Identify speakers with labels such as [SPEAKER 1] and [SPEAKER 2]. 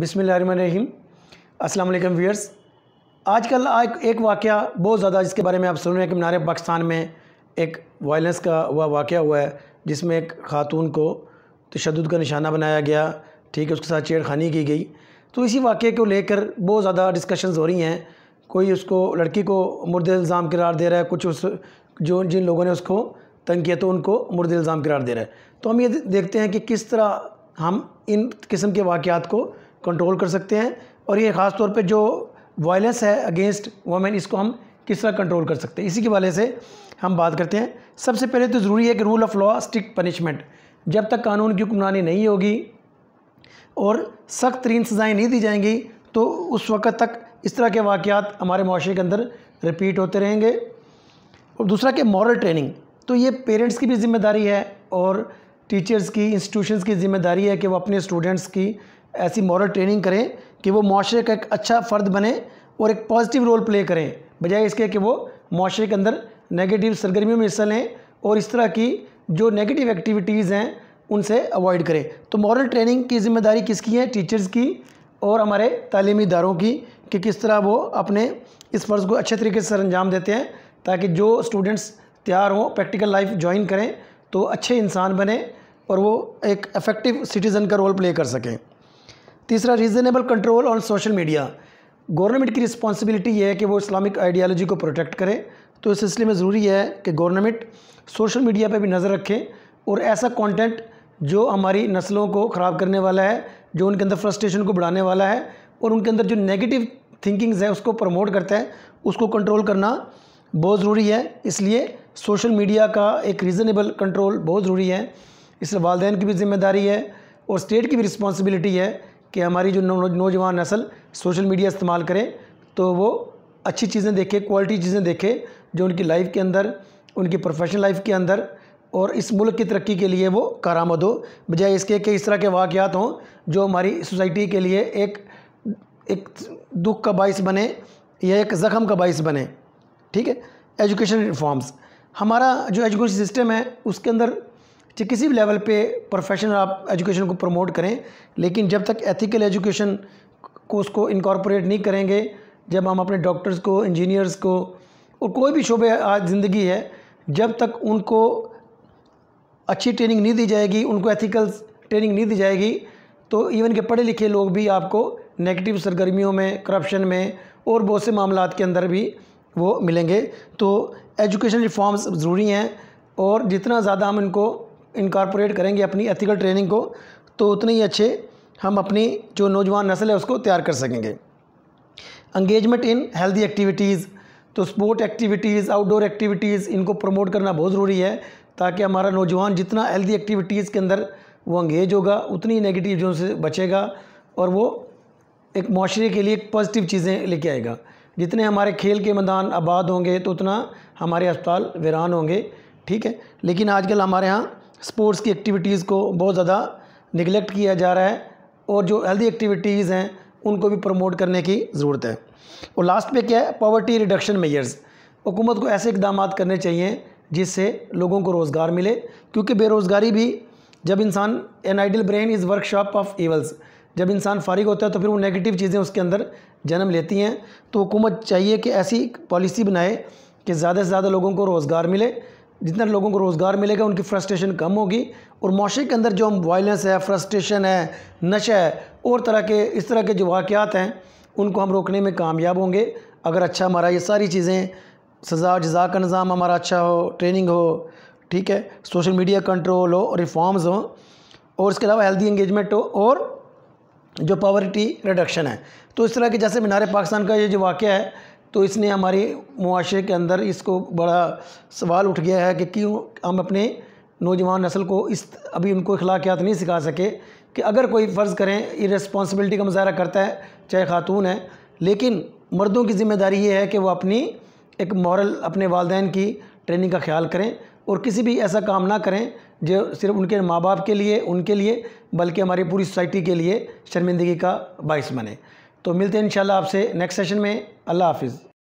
[SPEAKER 1] बिसमीम अस्सलाम वालेकुम व्यूअर्स आजकल आज एक वाक़ बहुत ज़्यादा जिसके बारे में आप सुन रहे हैं कि नारे पाकिस्तान में एक वायलेंस का हुआ वाक़ हुआ है जिसमें एक ख़ातून को तशद का निशाना बनाया गया ठीक है उसके साथ छेड़खानी की गई तो इसी वाक़े को लेकर बहुत ज़्यादा डिस्कशन हो रही हैं कोई उसको लड़की को मुर्द इल्ज़ाम करार दे रहा है कुछ उस जो जिन लोगों ने उसको तंग किया तो उनको मुर्द इल्ज़ाम करार दे रहा है तो हम ये देखते हैं कि किस तरह हम इन किस्म के वाक़ात को कंट्रोल कर सकते हैं और ये ख़ास तौर पे जो वायलेंस है अगेंस्ट वमेन इसको हम किस तरह कंट्रोल कर सकते हैं इसी के वाले से हम बात करते हैं सबसे पहले तो ज़रूरी है कि rule of law stick punishment जब तक कानून की हुक्मरानी नहीं होगी और सख्त तरीन सज़ाएँ नहीं दी जाएंगी तो उस वक़्त तक इस तरह के वाक़ात हमारे माशरे के अंदर रिपीट होते रहेंगे और दूसरा कि मॉरल ट्रेनिंग तो ये पेरेंट्स की भी जिम्मेदारी है और टीचर्स की इंस्टीट्यूशंस की जिम्मेदारी है कि वो अपने स्टूडेंट्स की ऐसी मॉरल ट्रेनिंग करें कि वो माशरे का एक अच्छा फ़र्द बने और एक पॉजिटिव रोल प्ले करें बजाय इसके कि वो माशरे के अंदर नेगेटिव सरगर्मियों में हिस्सा लें और इस तरह की जो नेगेटिव एक्टिविटीज़ हैं उनसे अवॉइड करें तो मॉरल ट्रेनिंग की जिम्मेदारी किसकी है टीचर्स की और हमारे तालीमी इदारों की कि किस तरह वो अपने इस फ़र्ज़ को अच्छे तरीके से सर अंजाम देते हैं ताकि जो स्टूडेंट्स तैयार हों प्रैक्टिकल लाइफ ज्वाइन करें तो अच्छे इंसान बने और वो एक अफेक्टिव सिटीज़न का रोल प्ले कर सकें तीसरा reasonable control on social media government की रिस्पॉन्सिबिलिटी यह है कि वो इस्लामिक आइडियालॉजी को प्रोटेक्ट करे तो इस सिलसिले में ज़रूरी है कि गवर्नमेंट सोशल मीडिया पर भी नज़र रखे और ऐसा कॉन्टेंट जो हमारी नस्लों को ख़राब करने वाला है जो उनके अंदर फ्रस्ट्रेशन को बढ़ाने वाला है और उनके अंदर जो नेगेटिव थिंकिंग्स है उसको प्रमोट करता है उसको कंट्रोल करना बहुत ज़रूरी है इसलिए सोशल मीडिया का एक रीज़नेबल कंट्रोल बहुत ज़रूरी है इसलिए वालदेन की भी जिम्मेदारी है और स्टेट की भी रिस्पॉन्सिबिलिटी है कि हमारी जो नौजवान नस्ल सोशल मीडिया इस्तेमाल करें तो वो अच्छी चीज़ें देखे क्वालिटी चीज़ें देखें जो उनकी लाइफ के अंदर उनकी प्रोफेशनल लाइफ के अंदर और इस मुल्क की तरक्की के लिए वो कारामद हो बजाय इसके कि इस तरह के वाक़ात हों जो हमारी सोसाइटी के लिए एक एक दुख का बायस बने या एक ज़ख़म का बायस बने ठीक है एजुकेशन रिफॉर्म्स हमारा जो एजुकेशन सिस्टम है उसके अंदर चाहे किसी भी लेवल पे प्रोफेशनल आप एजुकेशन को प्रमोट करें लेकिन जब तक एथिकल एजुकेशन को उसको इनकॉर्पोरेट नहीं करेंगे जब हम अपने डॉक्टर्स को इंजीनियर्स को और कोई भी शोबे आज ज़िंदगी है जब तक उनको अच्छी ट्रेनिंग नहीं दी जाएगी उनको एथिकल ट्रेनिंग नहीं दी जाएगी तो इवन के पढ़े लिखे लोग भी आपको नेगेटिव सरगर्मियों में करप्शन में और बहुत से मामला के अंदर भी वो मिलेंगे तो एजुकेशन रिफॉर्म्स ज़रूरी हैं और जितना ज़्यादा हम इनको इनकॉर्पोरेट करेंगे अपनी एथिकल ट्रेनिंग को तो उतने ही अच्छे हम अपनी जो नौजवान नस्ल है उसको तैयार कर सकेंगे अंगेजमेंट इन हेल्दी एक्टिविटीज़ तो स्पोर्ट एक्टिविटीज़ आउटडोर एक्टिविटीज़ इनको प्रमोट करना बहुत ज़रूरी है ताकि हमारा नौजवान जितना हेल्दी एक्टिविटीज़ के अंदर वो अंगेज होगा उतनी नेगेटिव जो से बचेगा और वो एक माशरे के लिए एक पॉजिटिव चीज़ें लेके आएगा जितने हमारे खेल के मैदान आबाद होंगे तो उतना हमारे अस्पताल वीरान होंगे ठीक है लेकिन आजकल हमारे यहाँ स्पोर्ट्स की एक्टिविटीज़ को बहुत ज़्यादा निगलेक्ट किया जा रहा है और जो हेल्दी एक्टिविटीज़ हैं उनको भी प्रमोट करने की ज़रूरत है और लास्ट में क्या है पॉवर्टी रिडक्शन मेयर्स हुकूमत को ऐसे इकदाम करने चाहिए जिससे लोगों को रोज़गार मिले क्योंकि बेरोज़गारी भी जब इंसान an idle brain is workshop of evils जब इंसान फारिग होता है तो फिर वो नेगेटिव चीज़ें उसके अंदर जन्म लेती हैं तो हुकूमत चाहिए कि ऐसी पॉलिसी बनाए कि ज़्यादा से ज़्यादा लोगों को रोज़गार मिले जितना लोगों को रोज़गार मिलेगा उनकी फ्रस्ट्रेशन कम होगी और माशरे के अंदर जो हम वायलेंस है फ्रस्ट्रेशन है नशा है और तरह के इस तरह के जो वाक़ात हैं उनको हम रोकने में कामयाब होंगे अगर अच्छा हमारा ये सारी चीज़ें सज़ा जजा का निज़ाम हमारा अच्छा हो ट्रेनिंग हो ठीक है सोशल मीडिया कंट्रोल हो रिफॉर्म्स हो और इसके अलावा हेल्दी इंगेजमेंट हो और जो पावर्टी रिडक्शन है तो इस तरह के जैसे मीनार पाकिस्तान का ये जो वाक़ है तो इसने हमारे मुआरे के अंदर इसको बड़ा सवाल उठ गया है कि क्यों हम अपने नौजवान नस्ल को इस अभी उनको अखलाकियात नहीं सिखा सके कि अगर कोई फ़र्ज़ करें इरेस्पॉन्सिबिलिटी का मुजाहरा करता है चाहे ख़ातून है लेकिन मर्दों की ज़िम्मेदारी ये है कि वह अपनी एक मॉरल अपने वालदे की ट्रेनिंग का ख्याल करें और किसी भी ऐसा काम ना करें जो सिर्फ उनके माँ बाप के लिए उनके लिए बल्कि हमारी पूरी सोसाइटी के लिए शर्मिंदगी का बायस बने तो मिलते हैं इन आपसे नेक्स्ट सेशन में अल्लाह हाफिज़